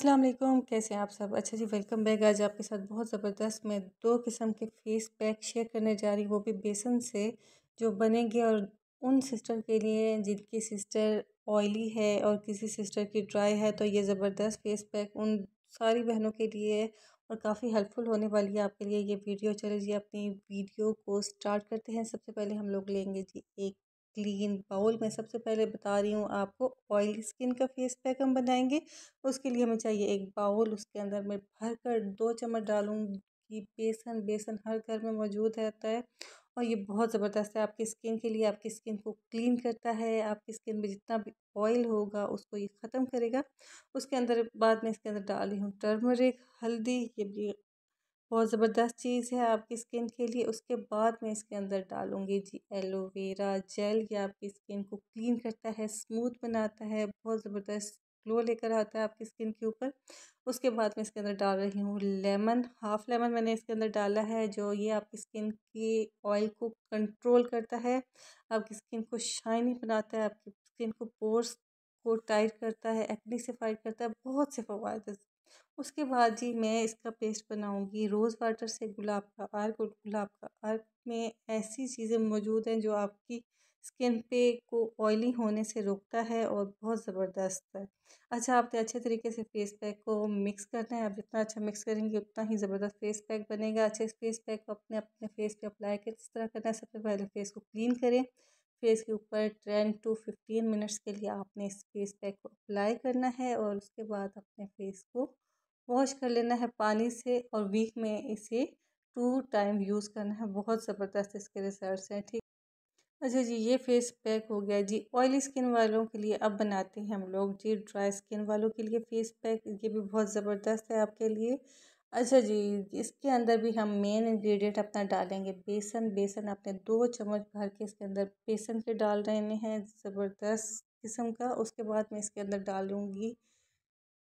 असलम कैसे हैं आप सब अच्छा जी वेलकम बैक आज आपके साथ बहुत ज़बरदस्त मैं दो किस्म के फेस पैक शेयर करने जा रही हूँ वो भी बेसन से जो बनेंगे और उन सिस्टर के लिए जिनकी सिस्टर ऑयली है और किसी सिस्टर की ड्राई है तो ये ज़बरदस्त फेस पैक उन सारी बहनों के लिए है और काफ़ी हेल्पफुल होने वाली है आपके लिए ये वीडियो चले जी अपनी वीडियो को स्टार्ट करते हैं सबसे पहले हम लोग लेंगे जी एक क्लीन बाउल मैं सबसे पहले बता रही हूँ आपको ऑयली स्किन का फेस पैक हम बनाएंगे उसके लिए हमें चाहिए एक बाउल उसके अंदर मैं भर कर दो चम्मच डालूँगी बेसन बेसन हर घर में मौजूद रहता है और ये बहुत ज़बरदस्त है आपकी स्किन के लिए आपकी स्किन को क्लीन करता है आपकी स्किन में जितना भी ऑयल होगा उसको ये ख़त्म करेगा उसके अंदर बाद में इसके अंदर डाली हूँ टर्मरिक हल्दी ये भी बहुत ज़बरदस्त चीज़ है आपकी स्किन के लिए उसके बाद मैं इसके अंदर डालूँगी जी एलोवेरा जेल ये आपकी स्किन को क्लीन करता है स्मूथ बनाता है बहुत ज़बरदस्त ग्लो लेकर आता है आपकी स्किन के ऊपर उसके बाद मैं इसके अंदर डाल रही हूँ लेमन हाफ लेमन मैंने इसके अंदर डाला है जो ये आपकी स्किन की ऑयल को कंट्रोल करता है आपकी स्किन को शाइनी बनाता है आपकी स्किन को पोर्स को टाइट करता है एक्नी से फाइट करता है बहुत से फवाद उसके बाद जी मैं इसका पेस्ट बनाऊंगी रोज़ वाटर से गुलाब का अर्क और गुलाब का अर्क में ऐसी चीज़ें मौजूद हैं जो आपकी स्किन पे को ऑयली होने से रोकता है और बहुत ज़बरदस्त है अच्छा आपने अच्छे तरीके से फेस पैक को मिक्स करना है आप जितना अच्छा मिक्स करेंगे उतना ही ज़बरदस्त फेस पैक बनेगा अच्छे फेस पैक को अपने अपने फेस पे अप्लाई कर इस तरह करना है सबसे पहले फेस को क्लीन करें फेस के ऊपर टेन टू फिफ्टीन मिनट्स के लिए आपने इस फेस पैक को अप्लाई करना है और उसके बाद अपने फेस को वॉश कर लेना है पानी से और वीक में इसे टू टाइम यूज़ करना है बहुत ज़बरदस्त इसके रिजल्ट हैं ठीक अच्छा जी ये फेस पैक हो गया जी ऑयली स्किन वालों के लिए अब बनाते हैं हम लोग जी ड्राई स्किन वालों के लिए फेस पैक ये भी बहुत ज़बरदस्त है आपके लिए अच्छा जी इसके अंदर भी हम मेन इंग्रेडिएंट अपना डालेंगे बेसन बेसन आपने दो चम्मच भर के इसके अंदर बेसन के डाल रहे हैं ज़बरदस्त किस्म का उसके बाद मैं इसके अंदर डालूँगी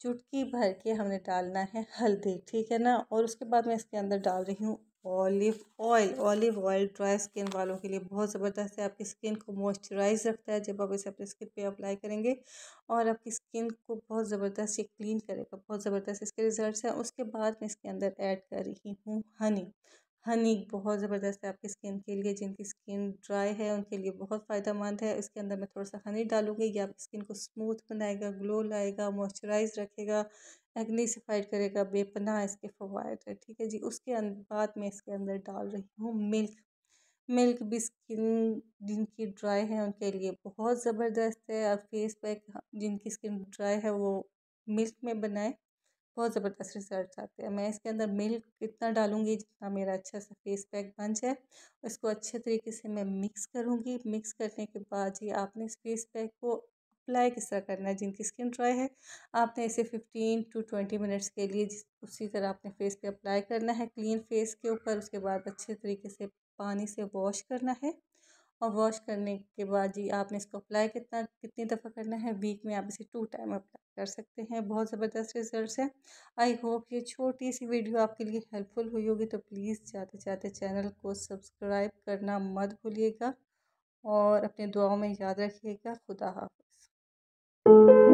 चुटकी भर के हमने डालना है हल्दी ठीक है ना और उसके बाद मैं इसके अंदर डाल रही हूँ olive oil olive oil dry skin वालों के लिए बहुत ज़बरदस्त है आपकी स्किन को मॉइस्चराइज रखता है जब आप इसे अपनी स्किन पे अप्लाई करेंगे और आपकी स्किन को बहुत ज़बरदस्त ये क्लीन करेगा बहुत ज़बरदस्त इसके रिजल्ट्स हैं उसके बाद मैं इसके अंदर ऐड कर रही हूँ हनी हनी बहुत ज़बरदस्त है आपकी स्किन के लिए जिनकी स्किन ड्राई है उनके लिए बहुत फ़ायदेमंद है इसके अंदर मैं थोड़ा सा हनी डालूंगी ये आपकी स्किन को स्मूथ बनाएगा ग्लो लाएगा मॉइस्चराइज रखेगा एग्नी से फाइट करेगा बेपनाह इसके फ़वाद है ठीक है जी उसके बाद मैं इसके अंदर डाल रही हूँ मिल्क मिल्क भी स्किन जिनकी ड्राई है उनके लिए बहुत ज़बरदस्त है और फेस पैक जिनकी स्किन ड्राई है वो मिल्क में बनाएं बहुत ज़बरदस्त रिजल्ट आते हैं मैं इसके अंदर मिल्क कितना डालूँगी जितना मेरा अच्छा सा फेस पैक बन जाए इसको अच्छे तरीके से मैं मिक्स करूँगी मिक्स करने के बाद ही आपने इस फेस पैक को अप्लाई किस तरह करना है जिनकी स्किन ड्राई है आपने इसे फिफ्टीन टू ट्वेंटी मिनट्स के लिए जिस उसी तरह आपने फेस पे अप्लाई करना है क्लीन फेस के ऊपर उसके बाद अच्छे तरीके से पानी से वॉश करना है और वॉश करने के बाद जी आपने इसको अप्लाई कितना कितनी दफ़ा करना है वीक में आप इसे टू टाइम अप्लाई कर सकते हैं बहुत ज़बरदस्त रिजल्ट्स हैं आई होप ये छोटी सी वीडियो आपके लिए हेल्पफुल हुई होगी तो प्लीज़ जाते जाते चैनल को सब्सक्राइब करना मत भूलिएगा और अपने दुआओं में याद रखिएगा खुदा हाफ